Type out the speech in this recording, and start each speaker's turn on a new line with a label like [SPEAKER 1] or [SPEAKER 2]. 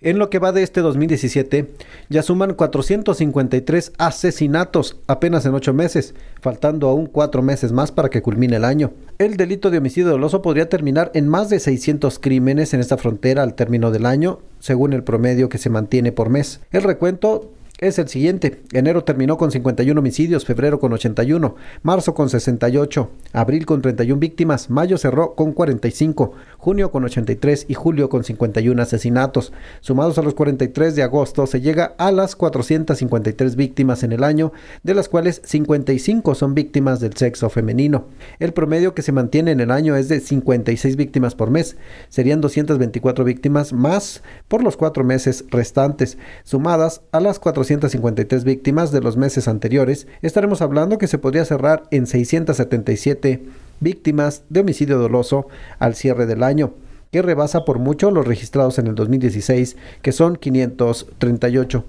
[SPEAKER 1] En lo que va de este 2017, ya suman 453 asesinatos apenas en ocho
[SPEAKER 2] meses, faltando aún cuatro meses más para que culmine el año. El delito de homicidio doloso podría terminar en más de 600 crímenes en esta frontera al término del año, según el promedio que se mantiene por mes. El recuento es el siguiente. Enero terminó con 51 homicidios, febrero con 81, marzo con 68, Abril con 31 víctimas, mayo cerró con 45, junio con 83 y julio con 51 asesinatos. Sumados a los 43 de agosto se llega a las 453 víctimas en el año, de las cuales 55 son víctimas del sexo femenino. El promedio que se mantiene en el año es de 56 víctimas por mes. Serían 224 víctimas más por los cuatro meses restantes. Sumadas a las 453 víctimas de los meses anteriores, estaremos hablando que se podría cerrar en 677 víctimas de homicidio doloso
[SPEAKER 1] al cierre del año, que rebasa por mucho los registrados en el 2016, que son 538.